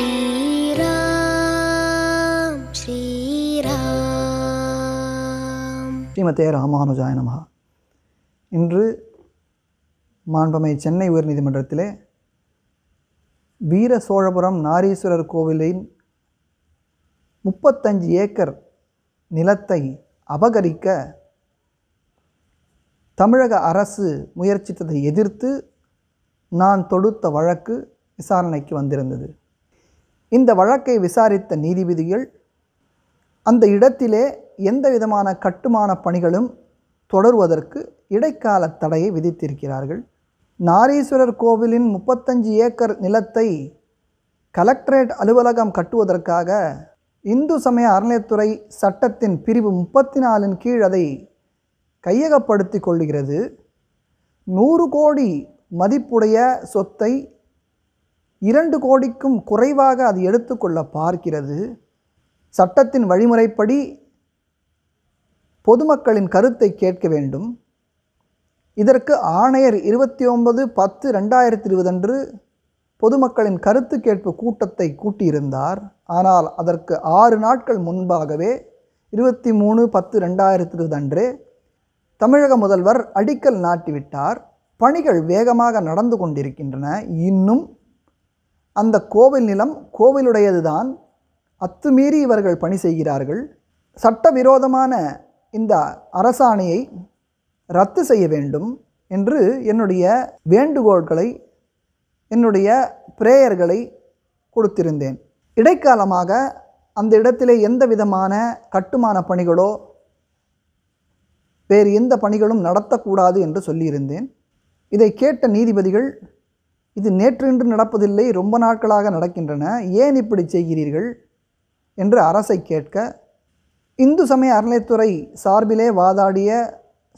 ஸ்ரீராம் ஸ்ரீராம் ஸ்ரீமதே ராமானுஜாய நமகா இன்று மாண்பமை சென்னை உயர்நீதிமன்றத்திலே வீர சோழபுரம் நாரீஸ்வரர் கோவிலின் முப்பத்தஞ்சு ஏக்கர் நிலத்தை அபகரிக்க தமிழக அரசு முயற்சித்ததை எதிர்த்து நான் தொடுத்த வழக்கு விசாரணைக்கு வந்திருந்தது இந்த வழக்கை விசாரித்த நீதிபதிகள் அந்த இடத்திலே எந்த விதமான கட்டுமான பணிகளும் தொடருவதற்கு இடைக்கால தடையை விதித்திருக்கிறார்கள் நாரீஸ்வரர் கோவிலின் முப்பத்தஞ்சு ஏக்கர் நிலத்தை கலெக்டரேட் அலுவலகம் கட்டுவதற்காக இந்து சமய அறநிலையத்துறை சட்டத்தின் பிரிவு முப்பத்தி நாலின் கீழ் அதை கையகப்படுத்தி கொள்கிறது நூறு கோடி மதிப்புடைய சொத்தை இரண்டு கோடிக்கும் குறைவாக அது எடுத்துக்கொள்ள பார்க்கிறது சட்டத்தின் வழிமுறைப்படி பொதுமக்களின் கருத்தை கேட்க வேண்டும் இதற்கு ஆணையர் இருபத்தி ஒன்பது பத்து ரெண்டாயிரத்தி இருபதன்று பொதுமக்களின் கருத்து கேட்பு கூட்டத்தை கூட்டியிருந்தார் ஆனால் அதற்கு ஆறு நாட்கள் முன்பாகவே இருபத்தி மூணு பத்து ரெண்டாயிரத்தி இருபது தமிழக முதல்வர் அடிக்கல் நாட்டிவிட்டார் பணிகள் வேகமாக நடந்து கொண்டிருக்கின்றன இன்னும் அந்த கோவில் நிலம் கோவிலுடையது தான் அத்துமீறி இவர்கள் பணி செய்கிறார்கள் சட்டவிரோதமான இந்த அரசாணையை ரத்து செய்ய வேண்டும் என்று என்னுடைய வேண்டுகோள்களை என்னுடைய பிரேயர்களை கொடுத்திருந்தேன் இடைக்காலமாக அந்த இடத்திலே எந்த விதமான கட்டுமான பணிகளோ வேறு எந்த பணிகளும் நடத்தக்கூடாது என்று சொல்லியிருந்தேன் இதை கேட்ட நீதிபதிகள் இது நேற்று இன்று நடப்பதில்லை ரொம்ப நாட்களாக நடக்கின்றன ஏன் இப்படி செய்கிறீர்கள் என்று அரசை கேட்க இந்து சமய அறநிலைத்துறை சார்பிலே வாதாடிய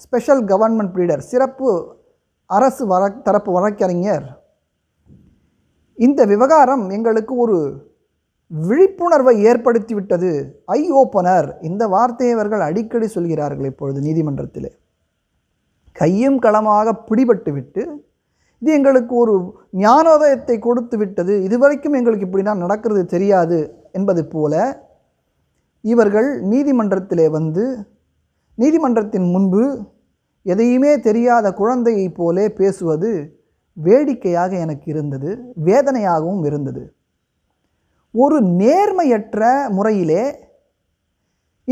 ஸ்பெஷல் கவர்மெண்ட் பிரீடர் சிறப்பு அரசு வர தரப்பு வழக்கறிஞர் இந்த விவகாரம் எங்களுக்கு ஒரு விழிப்புணர்வை ஏற்படுத்திவிட்டது ஐ ஓப்பனர் இந்த வார்த்தையை அவர்கள் அடிக்கடி சொல்கிறார்கள் இப்பொழுது நீதிமன்றத்தில் கையும் களமாக பிடிபட்டுவிட்டு இது எங்களுக்கு ஒரு ஞானோதயத்தை கொடுத்து விட்டது இதுவரைக்கும் எங்களுக்கு இப்படி தான் நடக்கிறது தெரியாது என்பது போல இவர்கள் நீதிமன்றத்திலே வந்து நீதிமன்றத்தின் முன்பு எதையுமே தெரியாத குழந்தையைப் போலே பேசுவது வேடிக்கையாக எனக்கு இருந்தது வேதனையாகவும் இருந்தது ஒரு நேர்மையற்ற முறையிலே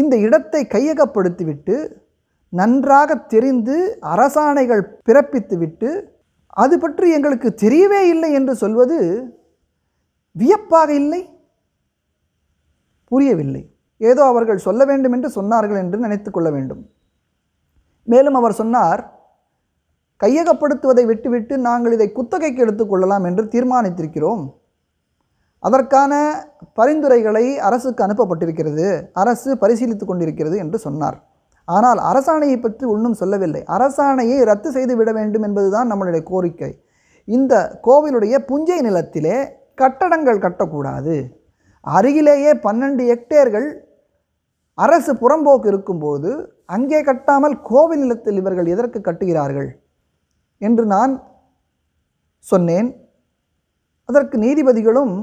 இந்த இடத்தை கையகப்படுத்திவிட்டு நன்றாக தெரிந்து அரசாணைகள் பிறப்பித்துவிட்டு அது பற்றி எங்களுக்கு தெரியவே இல்லை என்று சொல்வது வியப்பாக இல்லை புரியவில்லை ஏதோ அவர்கள் சொல்ல வேண்டும் என்று சொன்னார்கள் என்று நினைத்து கொள்ள வேண்டும் மேலும் அவர் சொன்னார் கையகப்படுத்துவதை விட்டுவிட்டு நாங்கள் இதை குத்தகைக்கு எடுத்துக்கொள்ளலாம் என்று தீர்மானித்திருக்கிறோம் அதற்கான பரிந்துரைகளை அரசுக்கு அனுப்பப்பட்டிருக்கிறது அரசு பரிசீலித்து கொண்டிருக்கிறது என்று சொன்னார் ஆனால் அரசாணையை பற்றி ஒன்றும் சொல்லவில்லை அரசாணையை ரத்து செய்து விட வேண்டும் என்பதுதான் நம்மளுடைய கோரிக்கை இந்த கோவிலுடைய புஞ்சை நிலத்திலே கட்டடங்கள் கட்டக்கூடாது அருகிலேயே பன்னெண்டு ஹெக்டேர்கள் அரசு புறம்போக்கு இருக்கும்போது அங்கே கட்டாமல் கோவில் நிலத்தில் இவர்கள் எதற்கு கட்டுகிறார்கள் என்று நான் சொன்னேன் அதற்கு நீதிபதிகளும்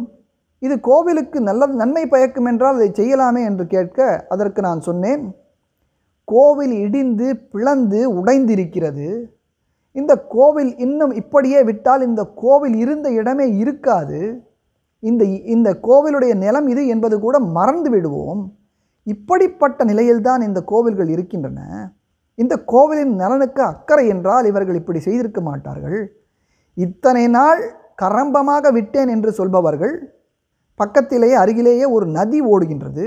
இது கோவிலுக்கு நல்ல நன்மை பயக்கும் என்றால் அதை செய்யலாமே என்று கேட்க அதற்கு நான் சொன்னேன் கோவில் இடிந்து பிளந்து உடைந்திருக்கிறது இந்த கோவில் இன்னும் இப்படியே விட்டால் இந்த கோவில் இருந்த இடமே இருக்காது இந்த இந்த கோவிலுடைய நிலம் இது என்பது கூட மறந்து விடுவோம் இப்படிப்பட்ட நிலையில்தான் இந்த கோவில்கள் இருக்கின்றன இந்த கோவிலின் நலனுக்கு அக்கறை என்றால் இவர்கள் இப்படி செய்திருக்க மாட்டார்கள் இத்தனை நாள் கரம்பமாக விட்டேன் என்று சொல்பவர்கள் பக்கத்திலேயே அருகிலேயே ஒரு நதி ஓடுகின்றது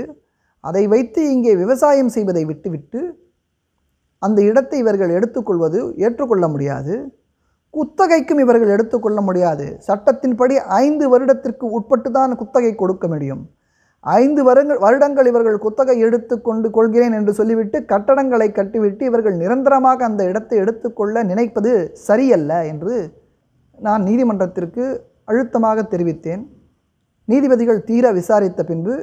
அதை வைத்து இங்கே விவசாயம் செய்வதை விட்டுவிட்டு அந்த இடத்தை இவர்கள் எடுத்துக்கொள்வது ஏற்றுக்கொள்ள முடியாது குத்தகைக்கும் இவர்கள் எடுத்துக்கொள்ள முடியாது சட்டத்தின்படி ஐந்து வருடத்திற்கு உட்பட்டு தான் குத்தகை கொடுக்க முடியும் ஐந்து வருங்கள் வருடங்கள் இவர்கள் குத்தகை எடுத்து கொண்டு கொள்கிறேன் என்று சொல்லிவிட்டு கட்டடங்களை கட்டிவிட்டு இவர்கள் நிரந்தரமாக அந்த இடத்தை எடுத்துக்கொள்ள நினைப்பது சரியல்ல என்று நான் நீதிமன்றத்திற்கு அழுத்தமாக தெரிவித்தேன் நீதிபதிகள் தீர விசாரித்த பின்பு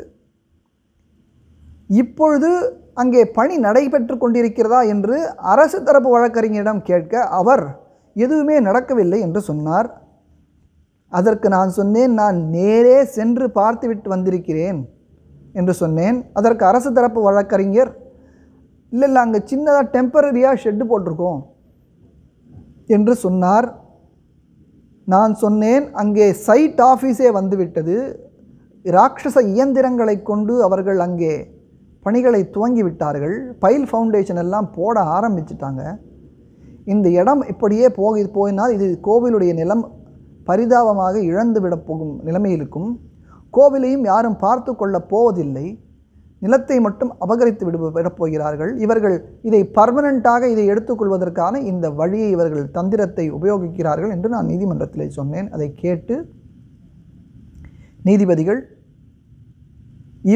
இப்பொழுது அங்கே பணி நடைபெற்று கொண்டிருக்கிறதா என்று அரசு தரப்பு வழக்கறிஞரிடம் கேட்க அவர் எதுவுமே நடக்கவில்லை என்று சொன்னார் அதற்கு நான் சொன்னேன் நான் நேரே சென்று பார்த்துவிட்டு வந்திருக்கிறேன் என்று சொன்னேன் அதற்கு அரசு தரப்பு வழக்கறிஞர் இல்லை இல்லை அங்கே சின்னதாக டெம்பரரியாக ஷெட்டு போட்டிருக்கோம் என்று சொன்னார் நான் சொன்னேன் அங்கே சைட் ஆஃபீஸே வந்துவிட்டது ராட்சச இயந்திரங்களை கொண்டு அவர்கள் அங்கே பணிகளை துவங்கி விட்டார்கள் பைல் ஃபவுண்டேஷன் எல்லாம் போட ஆரம்பிச்சிட்டாங்க இந்த இடம் இப்படியே போக போயினால் இது கோவிலுடைய நிலம் பரிதாபமாக இழந்து விட போகும் நிலைமையிலுக்கும் கோவிலையும் யாரும் பார்த்து கொள்ளப் போவதில்லை நிலத்தை மட்டும் அபகரித்து விடு விடப்போகிறார்கள் இவர்கள் இதை பர்மனண்ட்டாக இதை எடுத்துக்கொள்வதற்கான இந்த வழியை இவர்கள் தந்திரத்தை உபயோகிக்கிறார்கள் என்று நான் நீதிமன்றத்தில் சொன்னேன் அதை கேட்டு நீதிபதிகள்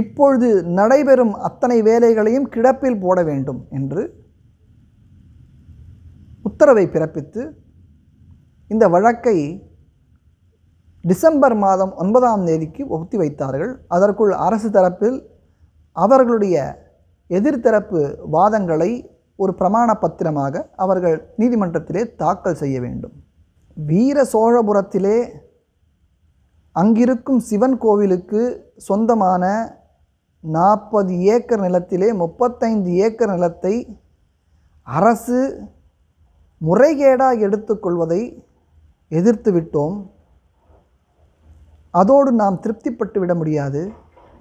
இப்பொழுது நடைபெறும் அத்தனை வேலைகளையும் கிடப்பில் போட வேண்டும் என்று உத்தரவை பிறப்பித்து இந்த வழக்கை டிசம்பர் மாதம் ஒன்பதாம் தேதிக்கு ஒத்தி வைத்தார்கள் அதற்குள் அரசு தரப்பில் அவர்களுடைய எதிர்த்தரப்பு வாதங்களை ஒரு பிரமாண பத்திரமாக அவர்கள் நீதிமன்றத்திலே தாக்கல் செய்ய வேண்டும் வீர சோழபுரத்திலே அங்கிருக்கும் சிவன் கோவிலுக்கு சொந்தமான நாற்பது ஏக்கர் நிலத்திலே முப்பத்தைந்து ஏக்கர் நிலத்தை அரசு முறைகேடாக எடுத்துக்கொள்வதை எதிர்த்து விட்டோம் அதோடு நாம் திருப்திப்பட்டு விட முடியாது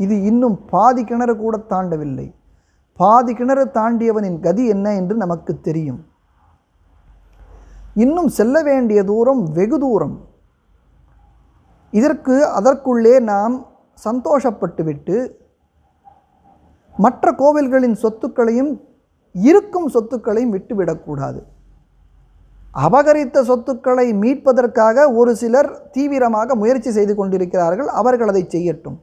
இது இன்னும் பாதி கிணறு கூட தாண்டவில்லை பாதி கிணறு தாண்டியவனின் கதி என்ன என்று நமக்கு தெரியும் இன்னும் செல்ல வேண்டிய தூரம் வெகு தூரம் இதற்கு அதற்குள்ளே நாம் சந்தோஷப்பட்டுவிட்டு மற்ற கோவில்களின் சொத்துக்களையும் இருக்கும் சொத்துக்களையும் விட்டுவிடக்கூடாது அபகரித்த சொத்துக்களை மீட்பதற்காக ஒரு சிலர் தீவிரமாக முயற்சி செய்து கொண்டிருக்கிறார்கள் அவர்கள் அதை செய்யட்டும்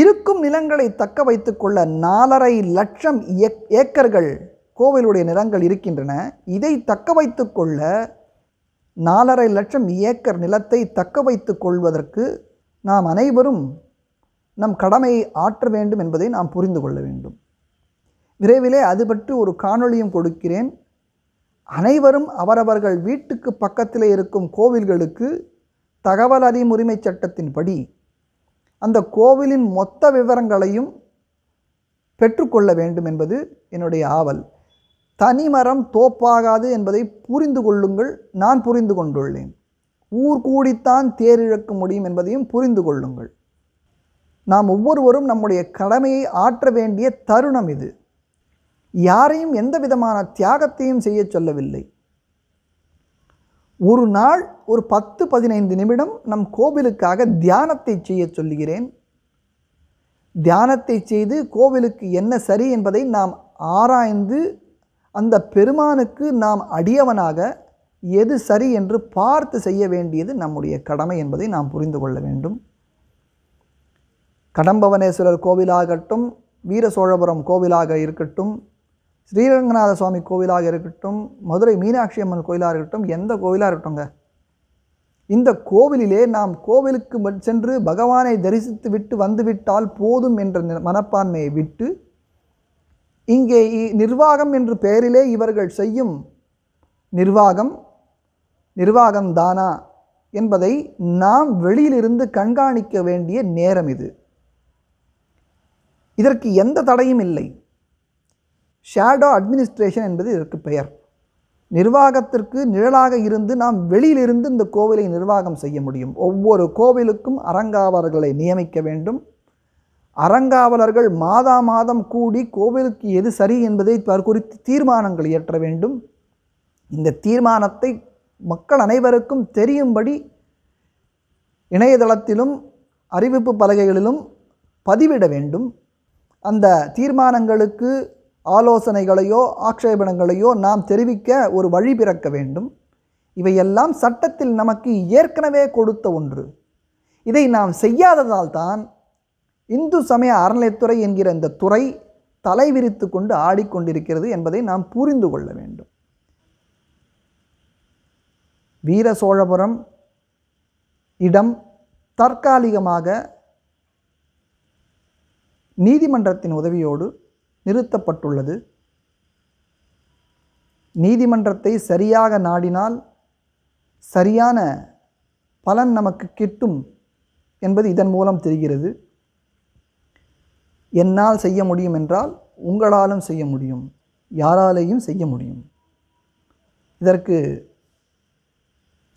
இருக்கும் நிலங்களை தக்க வைத்துக்கொள்ள நாலரை லட்சம் ஏக்கர்கள் கோவிலுடைய நிலங்கள் இருக்கின்றன இதை தக்க வைத்துக்கொள்ள நாலரை லட்சம் ஏக்கர் நிலத்தை தக்க வைத்து கொள்வதற்கு நாம் அனைவரும் நம் கடமையை ஆற்ற வேண்டும் என்பதை நாம் புரிந்து கொள்ள வேண்டும் விரைவிலே அது பற்றி ஒரு காணொளியும் கொடுக்கிறேன் அனைவரும் அவரவர்கள் வீட்டுக்கு பக்கத்தில் இருக்கும் கோவில்களுக்கு தகவல் அறியும் சட்டத்தின்படி அந்த கோவிலின் மொத்த விவரங்களையும் பெற்றுக்கொள்ள வேண்டும் என்பது என்னுடைய ஆவல் தனி மரம் தோப்பாகாது என்பதை புரிந்து கொள்ளுங்கள் நான் புரிந்து கொண்டுள்ளேன் ஊர் கூடித்தான் தேர் இழக்க முடியும் என்பதையும் புரிந்து கொள்ளுங்கள் நாம் ஒவ்வொருவரும் நம்முடைய கடமையை ஆற்ற வேண்டிய தருணம் இது யாரையும் எந்த விதமான தியாகத்தையும் செய்ய சொல்லவில்லை ஒரு நாள் ஒரு பத்து பதினைந்து நிமிடம் நம் கோவிலுக்காக தியானத்தை செய்ய சொல்லுகிறேன் தியானத்தை செய்து கோவிலுக்கு என்ன சரி என்பதை நாம் ஆராய்ந்து அந்த பெருமானுக்கு நாம் அடியவனாக எது சரி என்று பார்த்து செய்ய வேண்டியது நம்முடைய கடமை என்பதை நாம் புரிந்து கொள்ள வேண்டும் கடம்பவனேஸ்வரர் கோவிலாகட்டும் வீர சோழபுரம் கோவிலாக இருக்கட்டும் ஸ்ரீரங்கநாத சுவாமி கோவிலாக இருக்கட்டும் மதுரை மீனாட்சி அம்மன் கோவிலாக இருக்கட்டும் எந்த கோவிலாக இருக்கட்டும்ங்க இந்த கோவிலிலே நாம் கோவிலுக்கு சென்று பகவானை தரிசித்து விட்டு வந்துவிட்டால் போதும் என்ற மனப்பான்மையை விட்டு இங்கே நிர்வாகம் என்று பெயரிலே இவர்கள் செய்யும் நிர்வாகம் நிர்வாகம் தானா என்பதை நாம் வெளியிலிருந்து கண்காணிக்க வேண்டிய நேரம் இது இதற்கு எந்த தடையும் இல்லை ஷேடோ அட்மினிஸ்ட்ரேஷன் என்பது இதற்கு பெயர் நிர்வாகத்திற்கு நிழலாக இருந்து நாம் வெளியிலிருந்து இந்த கோவிலை நிர்வாகம் செய்ய முடியும் ஒவ்வொரு கோவிலுக்கும் அரங்காவர்களை நியமிக்க வேண்டும் அறங்காவலர்கள் மாதா மாதம் கூடி கோவிலுக்கு எது சரி என்பதை குறித்து தீர்மானங்கள் இயற்ற வேண்டும் இந்த தீர்மானத்தை மக்கள் அனைவருக்கும் தெரியும்படி இணையதளத்திலும் அறிவிப்பு பலகைகளிலும் பதிவிட வேண்டும் அந்த தீர்மானங்களுக்கு ஆலோசனைகளையோ ஆட்சேபணங்களையோ நாம் தெரிவிக்க ஒரு வழி பிறக்க வேண்டும் இவையெல்லாம் சட்டத்தில் நமக்கு ஏற்கனவே கொடுத்த ஒன்று இதை நாம் செய்யாததால் தான் இந்து சமய அறநிலைத்துறை என்கிற இந்த துறை விரித்து கொண்டு ஆடிக்கொண்டிருக்கிறது என்பதை நாம் புரிந்து கொள்ள வேண்டும் வீர சோழபுரம் இடம் தற்காலிகமாக நீதிமன்றத்தின் உதவியோடு நிறுத்தப்பட்டுள்ளது நீதிமன்றத்தை சரியாக நாடினால் சரியான பலன் நமக்கு கிட்டும் என்பது இதன் மூலம் தெரிகிறது என்னால் செய்ய முடியும் என்றால் உங்களாலும் செய்ய முடியும் யாராலேயும் செய்ய முடியும் இதற்கு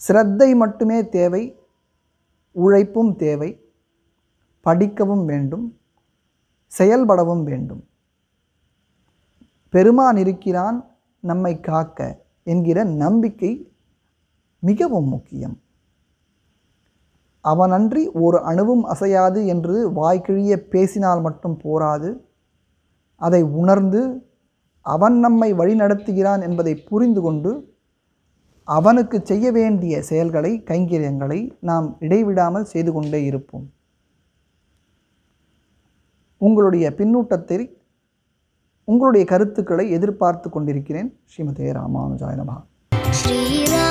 சிரத்தை மட்டுமே தேவை உழைப்பும் தேவை படிக்கவும் வேண்டும் செயல்படவும் வேண்டும் பெருமான் இருக்கிறான் நம்மை காக்க என்கிற நம்பிக்கை மிகவும் முக்கியம் அவனன்றி ஒரு அணுவும் அசையாது என்று வாய்க்கிழிய பேசினால் மட்டும் போராது அதை உணர்ந்து அவன் நம்மை வழிநடத்துகிறான் என்பதை புரிந்து கொண்டு அவனுக்கு செய்ய வேண்டிய செயல்களை கைங்கரியங்களை நாம் இடைவிடாமல் செய்து கொண்டே இருப்போம் உங்களுடைய பின்னூட்டத்தில் உங்களுடைய கருத்துக்களை எதிர்பார்த்து கொண்டிருக்கிறேன் ஸ்ரீமதே ராமானுஜாய